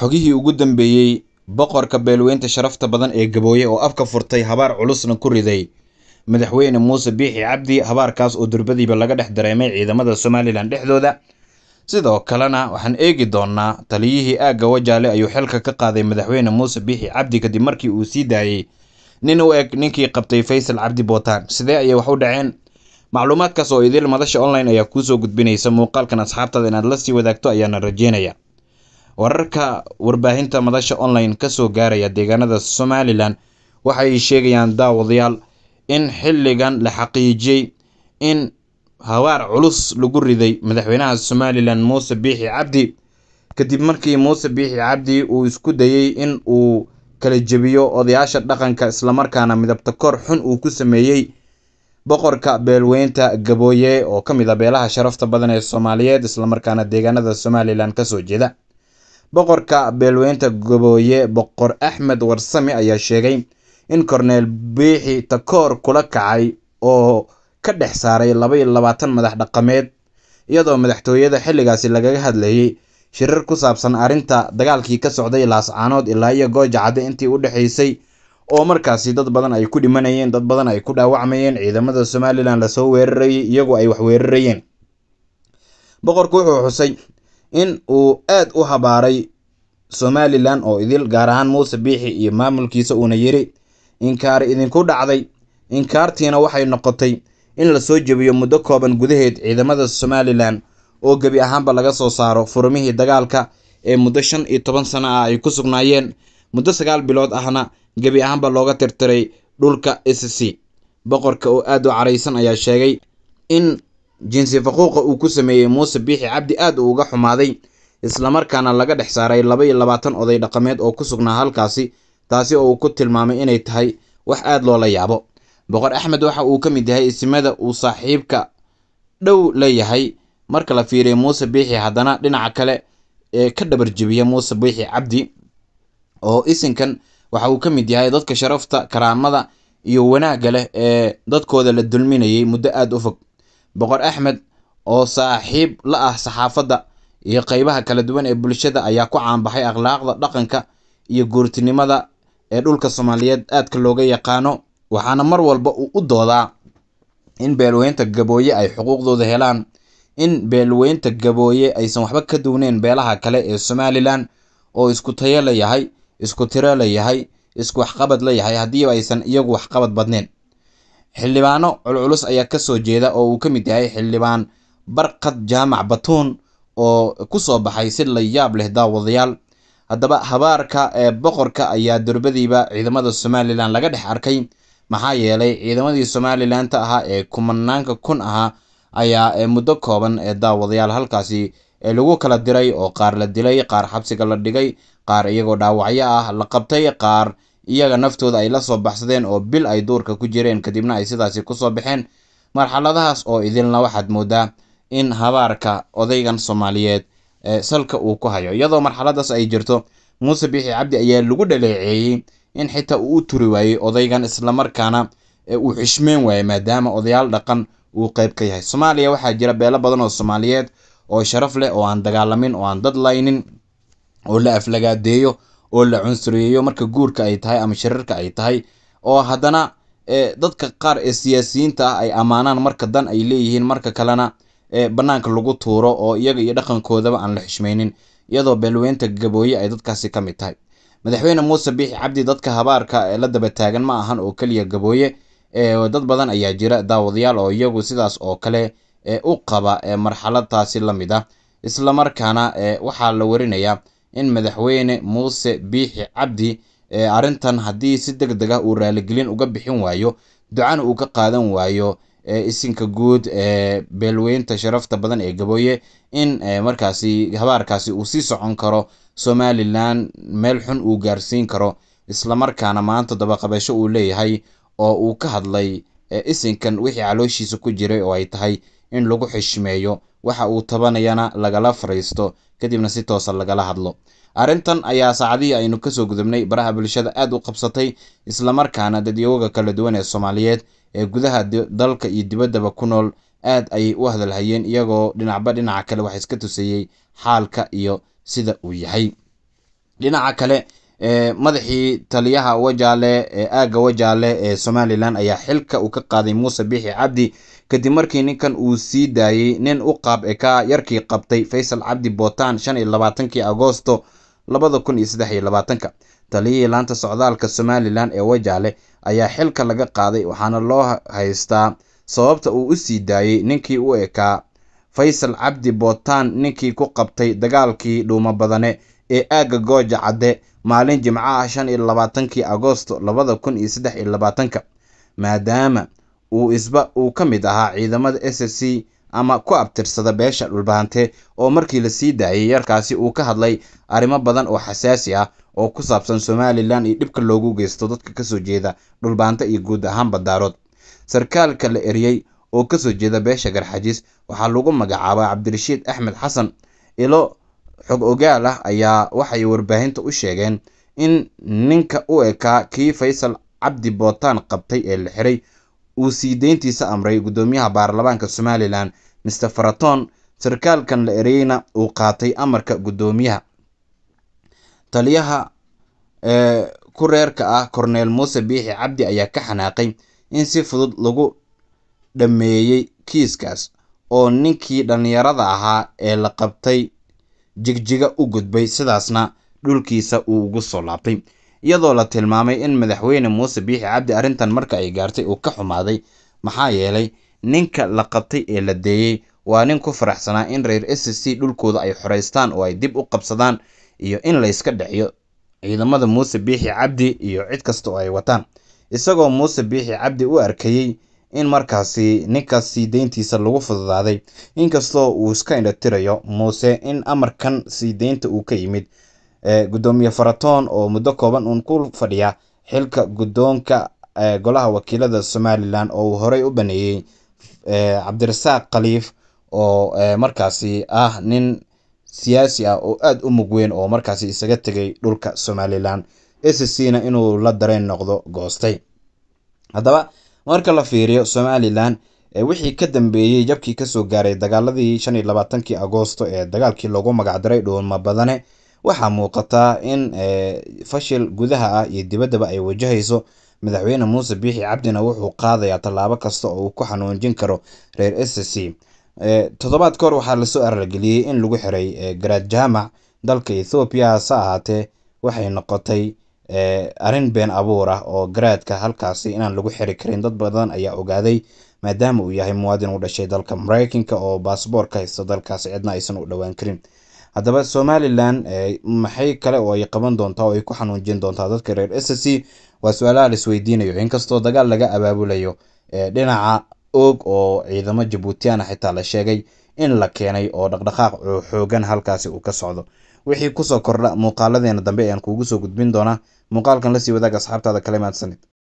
xogihii ugu dambeeyey boqorka beelweynta sharafta badan ee gabooye oo afka furtay habaar culusna ku riday madaxweyne muuse biixi cabdi habaarkaas oo durbadiiba laga dhex dareemay ciidamada somalilan dhexdooda sidoo kalena waxaan eegi doonnaa taliyihii aagga wajaale ayuu xilka ka qaaday madaxweyne muuse biixi cabdi kadib markii uu sii daayey nin u eg ninkii qabtay faysal cabdi bootaan sidee ayay wax u dhaceen macluumaadkaas oo idil madasha online ayaa kuu soo gudbinaysa muuqaalkan asxaabtaada inaad la sii wadaagto ayaana rajeynaya wararka warbaahinta madasha online kasoo gaaraya deegaanada somalilan waxay sheegayaan daawadayaal in xilligan la xaqiijiyey in hawaar culus lagu riday madaxweynaha somalilan muuse biixi cabdi kadib markii muuse biixi cabdi uu isku dayey in uu kala jebiyo odayaasha dhaqanka islamarkaana midabta kor xun uu ku sameeyey boqorka beelweynta gabooye oo ka mid a ah beelaha sharafta badan ee soomaaliyeed islamarkaana deegaanada somalilan kasoo jeeda Boqorka Beelweynta gobooye Boqor Axmed warsami ayaa sheegay in korneel Biixi takoor kula kacay oo ka dhex saaray laba iyo labaatan madax dhaqameed iyadoo madaxtooyada xilligaasi lagaga hadlayay shirar ku saabsan arrinta dagaalkii ka socday laascaanood ilaa iyo gooja intii u dhexaysay oo markaasi dad badan ay ku dhimanayeen dad badan ay ku dhaawacmayeen ciidamada somalilan lasoo weerarayay iyagu ay wax weerarayeen boqorku wuxuu xusay in uu aad u habaaray somalilan oo idil gaar ahaan muuse biixi iyo maamulkiisa uuna yidhi inkaari idinku dhacday inkaartiina waxay noqotay in la soo jebiyo muddo kooban gudaheed ciidamada somalilan oo gebi ahaanba laga soo saaro furmihii dagaalka ee muddo shan iyo toban sana ah ay ku sugnaayeen muddo sagaal bilood ahna gebi ahaanba looga tirtiray dhulka icc boqorka oo aad u caraysan ayaa sheegay in jinsi faquuqa uu ku sameeyey muuse biixi cabdi aad uu uga xumaaday islamarkaana laga dhex saaray laba iyo labaatan oday dhaqameed oo ku sugnaa halkaasi taasi oo uu ku tilmaamay inay tahay wax aad loola yaabo boqor axmed waxa uu ka mid yahay isimada uu saaxiibka dhow leeyahay marka la fiiriyo muuse biixi haddana dhinaca kale ee ka dhabarjebiya muuse biixi cabdi oo isinkan waxa uu ka mid yahay dadka sharafta karaamada iyo wanaagga leh ee dadkooda la dulminayay muddo aada u fog boqor axmed oo saaxiib la ah saxaafadda iyo qeybaha kala duwan ee bulshada ayaa ku caanbaxay akhlaaqda dhaqanka iyo guurtinimada ee dhulka soomaaliyeed aadka looga yaqaano waxaana mar walba uu u doodaa in beelweynta gabooye ay xuquuqdooda helaan in beelweynta gabooye aysan waxba ka duwneyn beelaha kale ee somalilan oo isku tayo la yahay isku tiro la yahay isku waxqabad la yahay haddii aysan iyagu waxqabad badneyn xildhibaano culculus ayaa kasoo jeeda oo uu ka mid yahay xildhibaan barkad jaamac batuun oo ku soo baxay si la yaab leh daawadayaal haddaba habaarka ee boqorka ayaa durbadiiba ciidamada somalilan laga dhex arkay maxaa yeelay ciidamadii somalilanta ahaa ee kumanaanka kun ahaa ayaa muddo kooban ee daawadayaal halkaasi lagu kala diray oo qaar la dilay qaar xabsiga la dhigay qaar iyagoo dhaawacyo ah la qabtay qaar iyaga naftooda ay la soo baxsadeen oo bil ay duurka ku jireen kadibna ay sidaasi ku soo baxeen marxaladahaas oo idilna waxaad moodaa in habaarka odaygan soomaaliyeed salka uu ku hayo iyadoo marxaladaas ay jirto muuse biixi cabdi ayaa lagu dhaleeceeyey in xitaa uu u turi waayey odaygan islamarkaana uu xishmeen waayey maadaama odayaal dhaqan uu qayb ka yahay soomaaliya waxaa jira beelo badan oo soomaaliyeed oo sharaf leh oo aan dagaalamin oo aan dad laynin oo la aflagaadeeyo oo la cunsuriyeeyo marka guurka ay tahay ama shirarka ay tahay oo haddana eh, dadka qaar ee siyaasiyiinta ah ay ammaanaan marka dan ay leeyihiin marka kalena eh, banaanka lagu tuuro oo iyaga iyo dhaqankoodaba aan la xishmaynin iyadoo beelweynta gabooye ay dadkaasi ka mid tahay madaxweyne muuse biixi cabdi dadka habaarka eh, la daba taagan ma ahan oo keliya gabooye dad badan ayaa jira daawadayaal oo iyagu sidaas oo kale u qaba marxaladaasi la mid ah isla markaana waxaa la warinayaa in madaxweyne muuse biixi cabdi arrintan haddii si deg deg ah uu raaligelin uga bixin waayo ducana uu ka qaadan waayo isinka guud ee beelweynta sharafta badan ee gabooye in markaasi habaarkaasi uu sii socon karo somalilan meel xun uu gaarsiin karo islamarkaana maanta dabaqabasho uu leeyahay oo uu ka hadlay isinkan wixii calooshiisa ku jiray oo ay tahay in lagu xishmeeyo waxa uu tabanayana lagala fariisto kadibna si toosa lagala hadlo arrintan ayaa saacadihii aynu ka soo gudubnay baraha bulshada aad u qabsatay islamarkaana dadyogaga kala duwan ee soomaaliyeed ee gudaha dalka iyo dibaddaba ku nool aad ayay u hadalhayeen iyagoo dhinacba dhinaca kale wax iska tuseeyey xaalka iyo sida uu yahay dhinaca kale madaxii taliyaha wajaale ee aagga wajaale ee somalilan ayaa xilka uu ka qaaday muuse biixi cabdi kadib markii ninkan uu sii daayey nin u qaab ekaa yarkii qabtay faysal cabdi bootaan shan iyo labaatankii agosto labada kun iyo saddex iyo labaatanka taliyihii laanta socdaalka somalilan ee wajaale ayaa xilka laga qaaday waxaana loo haystaa sababta uu u sii daayey ninkii u ekaa faysal cabdi bootaan ninkii ku qabtay dagaalkii dhuuma badane ee aagga gooja cadde maalin jimco ah shan iyo labaatankii agosto labada kun iyo saddex iyo labaatanka maadaama uu isba uu ka mid ahaa ciidamada s s c ama ku abtirsada beesha dhulbahante oo markii la sii daayay yarkaasi uu ka hadlay arrimo badan oo xasaasi ah oo ku saabsan somalilan iyo dhibka loogu geysto dadka kasoo jeeda dhulbahante iyo guud ahaan badaarood sarkaalka la eriyey oo kasoo jeeda beesha garxajis waxaa lagu magacaabaa cabdirashiid axmed xasan ilo xog ogaal ah ayaa waxay warbaahinta u sheegeen in ninka u ekaa kii faysal cabdi bootaan qabtay ee la xiray uu sii deyntiisa amray guddoomiyaha baarlamaanka somalilan mister faraton sarkaalkan la ereyeyna uu qaatay amarka guddoomiyaha taliyaha ee ku reerka ah cornel muuse biixi cabdi ayaa ka xanaaqay in si fudud lagu dhammeeyey kiiskaas oo ninkii dhallinyarada ahaa ee la qabtay jigjiga u gudbay sidaasna dhulkiisa uu ugu soo laabtay iyadoo la tilmaamay in madaxweyne muuse biixi cabdi arrintan marka ay gaartay uu ka xumaaday maxaa yeelay ninka la qabtay ee la deeyey waa nin ku faraxsanaa in reer s c dhulkooda ay xoraystaan oo ay dib u qabsadaan iyo in layska dhiciyo ciidamada muuse biixi cabdi iyo cid kasta oo ay wataan isagoo muuse biixi cabdi u arkayey in markaasi ninkaasi deyntiisa lagu fududaaday inkastoo uu iska indhatirayo muuse in amarkan sii deynta uu ka yimid gudoomiye faratoon oo muddo kooban uun ku fadhiya xilka guddoonka golaha wakiilada somalilan oo uu horey u baneeyey cabdirasaaq khaliif oo markaasi ah nin siyaasi ah oo aada u mugweyn oo markaasi isaga tegay dhulka somalilan na inuu la dareen noqdo goostay haddaba marka la fiiriyo somalilan wixii ka dambeeyey jabkii kasoo gaaray dagaaladii shan iyo labaatankii agoosto ee dagaalkii lagu magacdiray dhuuma badane waxaa muuqataa in eh, fashil gudaha ah iyo dibaddaba ay wajahayso madaxweyne muuse biixi cabdina wuxuu qaadayaa tallaabo kasta oo uu ku xanuunjin karo reer sc eh, toddobaad ka hor waxaa lasoo arargeliyey in lagu xiray eh, garaad jaamac dalka ethoobiya hase ahaatee waxay noqotay arrin been abuur ah oo garaadka halkaasi inaan lagu xiri karin dad badan ayaa ogaaday maadaama uu yahay muwaadin u dhashay dalka mareykanka oo baasaboorka haysta dalkaasi cidna aysan u dhowaan karin haddaba somalilan eh, maxay kale oo ay qaban doontaa oo ay ku xanuunjin doontaa dadka reer s sc waa su-aalaha la isweydiinayo inkastoo dagaal laga abaabulayo eh, dhinaca oog oo ciidamo jabuutiana xitaa la sheegay in la keenay oo dhaqdhaqaaq oo xoogan halkaasi uu ka socdo wixii kusoo kordha muuqaaladeena dambe ayaan kuugu soo gudbin doonaa muuqaalkan la sii wadaaga asxaabtaada kale mahadsanid